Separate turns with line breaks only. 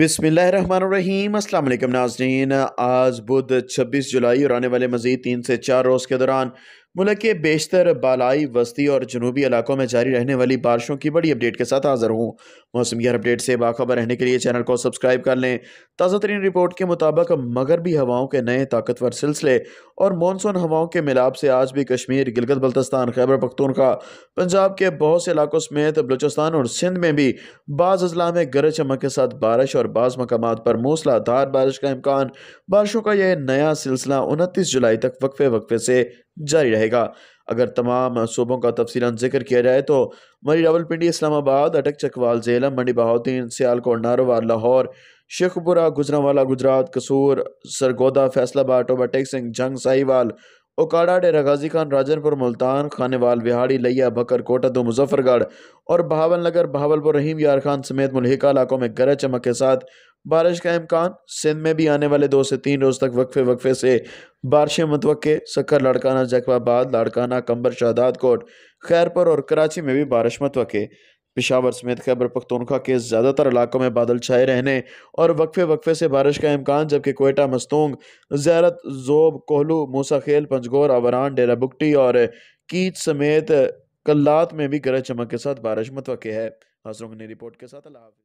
बिसमीम अल्लाम नाजरीन आज बुध 26 जुलाई और आने वाले मज़ीद तीन से चार रोज़ के दौरान मुल्क के बेशतर बालाई वस्ती और जनूबी इलाकों में जारी रहने वाली बारिशों की बड़ी अपडेट के साथ हाजिर हूँ मौसमियात अपडेट से बाखबर रहने के लिए चैनल को सब्सक्राइब कर लें ताज़ा तरीन रिपोर्ट के मुताबिक मगरबी हवाओं के नए ताकतवर सिलसिले और मानसून हवाओं के मिलाप से आज भी कश्मीर गिलगत बल्तस्तान खैबर पख्तूनखा पंजाब के बहुत से इलाकों समेत बलूचिस्तान और सिंध में भी बाज़ अजला में गरज चमक के साथ बारिश और बाज़ मकाम पर मूसलाधार बारिश का इम्कान बारिशों का यह नया सिलसिला उनतीस जुलाई तक वक्फे वक्फे से जारी रहेगा अगर तमाम सूबों का तफसीला जिक्र किया जाए तो मरी रावलपिंडी इस्लामाबाद अटक चकवाल झेलम मंडी बहाद्दीन सियालकोट नारोवार लाहौर शेखपुरा गुजरावाला गुजरात कसूर सरगोदा फैसलाबाद टोबा टेक सिंह जंग साहिवाल ओकाड़ा डेरा गाजी खान राजनपुर मुल्तान खानेवाल बिहाड़ी लैया बकर कोटा दो मुजफ्फरगढ़ और बहावल नगर बहावलपुर रहीम यार खान समेत मुलहिका इलाकों में गरज चमक के साथ बारिश का इम्कान सिंध में भी आने वाले दो से तीन रोज़ तक वक्फे वक्फे से बारिशें मतवक़़े सकर लड़काना जकवाबाद लाड़काना कंबर शादाद कोट खैरपुर और कराची में भी बारिश मुतवक़ पिशावर समेत खैबर पख्तनखा के ज़्यादातर इलाकों में बादल छाए रहने और वक्फे वक्फे से बारिश का इम्कान जबकि कोयटा मस्तूंग जैरत जोब कोहलू मूसाखेल पंजगोर आवरान डेरा बुगटी और कीच समेत कल्लात में भी गरज चमक के साथ बारिश मुतवक़ है हाजरों ने रिपोर्ट के साथ अल्लाह